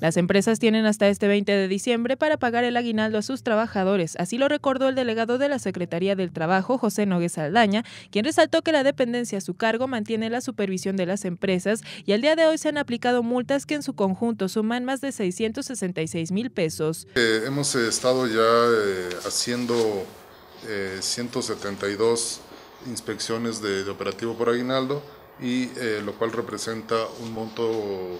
Las empresas tienen hasta este 20 de diciembre para pagar el aguinaldo a sus trabajadores, así lo recordó el delegado de la Secretaría del Trabajo, José Nogués Aldaña, quien resaltó que la dependencia a su cargo mantiene la supervisión de las empresas y al día de hoy se han aplicado multas que en su conjunto suman más de 666 mil pesos. Eh, hemos eh, estado ya eh, haciendo 172 inspecciones de, de, operativo por aguinaldo y lo cual representa un monto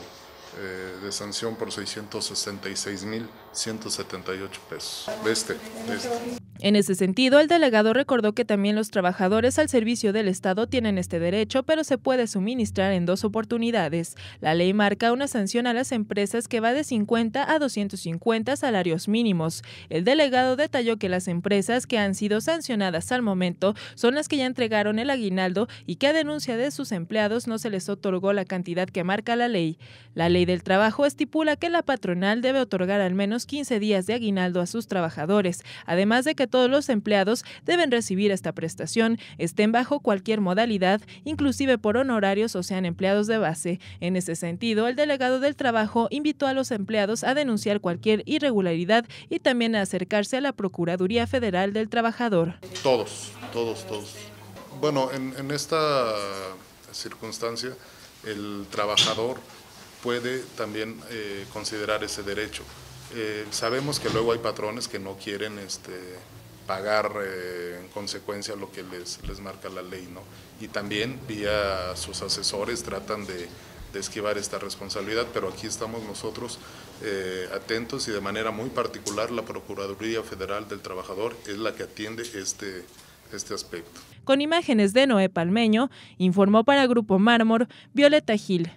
eh, de sanción por 666.178 pesos. este, este. En ese sentido, el delegado recordó que también los trabajadores al servicio del Estado tienen este derecho, pero se puede suministrar en dos oportunidades. La ley marca una sanción a las empresas que va de 50 a 250 salarios mínimos. El delegado detalló que las empresas que han sido sancionadas al momento son las que ya entregaron el aguinaldo y que a denuncia de sus empleados no se les otorgó la cantidad que marca la ley. La ley del trabajo estipula que la patronal debe otorgar al menos 15 días de aguinaldo a sus trabajadores, además de que todos los empleados deben recibir esta prestación, estén bajo cualquier modalidad, inclusive por honorarios o sean empleados de base. En ese sentido, el delegado del trabajo invitó a los empleados a denunciar cualquier irregularidad y también a acercarse a la Procuraduría Federal del Trabajador. Todos, todos, todos. Bueno, en, esta circunstancia, el trabajador puede también eh, considerar ese derecho. Eh, sabemos que luego hay patrones que no quieren este, pagar eh, en consecuencia lo que les, les marca la ley. ¿no? Y también vía sus asesores tratan de, esquivar esta responsabilidad, pero aquí estamos nosotros eh, atentos y de manera muy particular la Procuraduría Federal del Trabajador es la que atiende este, este aspecto. Con imágenes de Noé Palmeño, informó para Grupo Mármor Violeta Gil.